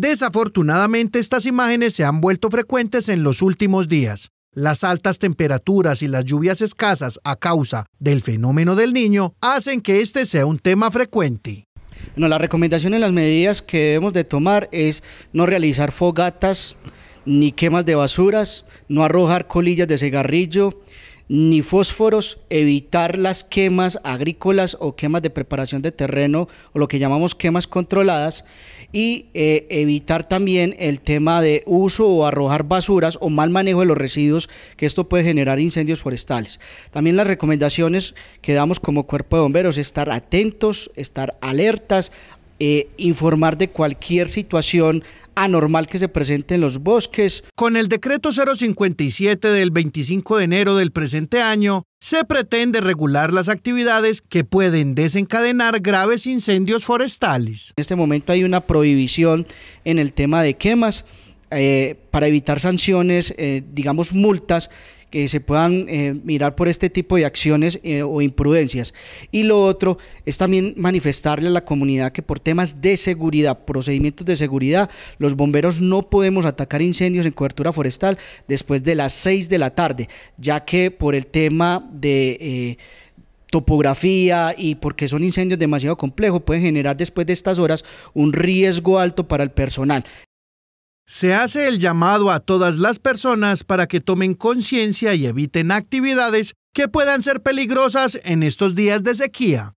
Desafortunadamente estas imágenes se han vuelto frecuentes en los últimos días. Las altas temperaturas y las lluvias escasas a causa del fenómeno del niño hacen que este sea un tema frecuente. Bueno, la recomendación en las medidas que debemos de tomar es no realizar fogatas ni quemas de basuras, no arrojar colillas de cigarrillo, ni fósforos, evitar las quemas agrícolas o quemas de preparación de terreno o lo que llamamos quemas controladas y eh, evitar también el tema de uso o arrojar basuras o mal manejo de los residuos que esto puede generar incendios forestales. También las recomendaciones que damos como cuerpo de bomberos, estar atentos, estar alertas eh, informar de cualquier situación anormal que se presente en los bosques. Con el decreto 057 del 25 de enero del presente año, se pretende regular las actividades que pueden desencadenar graves incendios forestales. En este momento hay una prohibición en el tema de quemas. Eh, para evitar sanciones, eh, digamos multas que se puedan eh, mirar por este tipo de acciones o imprudencias. Y lo otro es también manifestarle a la comunidad que por temas de seguridad, procedimientos de seguridad, los bomberos no podemos atacar incendios en cobertura forestal después de las 6 de la tarde, ya que por el tema de topografía y porque son incendios demasiado complejos, pueden generar después de estas horas un riesgo alto para el personal. Se hace el llamado a todas las personas para que tomen conciencia y eviten actividades que puedan ser peligrosas en estos días de sequía.